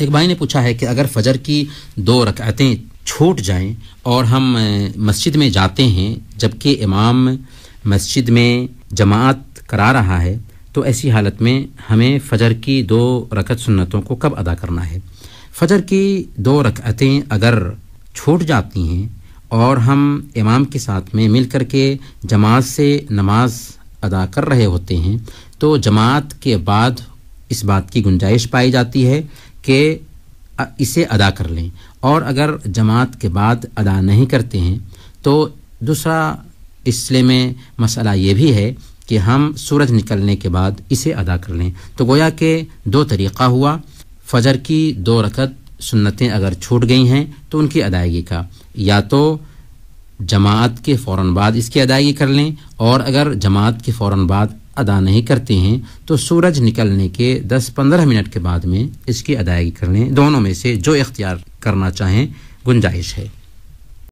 एक भाई ने पूछा है कि अगर फजर की दो रकतें छूट जाएं और हम मस्जिद में जाते हैं जबकि इमाम मस्जिद में जमात करा रहा है तो ऐसी हालत में हमें फजर की दो रकत सुन्नतों को कब अदा करना है फजर की दो रकतें अगर छूट जाती हैं और हम इमाम के साथ में मिल कर के जमात से नमाज अदा कर रहे होते हैं तो जमात के बाद इस बात की गुंजाइश पाई जाती है कि इसे अदा कर लें और अगर जमात के बाद अदा नहीं करते हैं तो दूसरा इसलिए में मसला ये भी है कि हम सूरज निकलने के बाद इसे अदा कर लें तो गोया के दो तरीक़ा हुआ फजर की दो रकत सुन्नतें अगर छूट गई हैं तो उनकी अदायगी का या तो जमात के फ़ौर बाद इसकी अदायगी कर लें और अगर जमात के फ़ौर बाद अदा नहीं करते हैं तो सूरज निकलने के 10-15 मिनट के बाद में इसकी अदायगी कर लें दोनों में से जो इख्तियार करना चाहें गुंजाइश है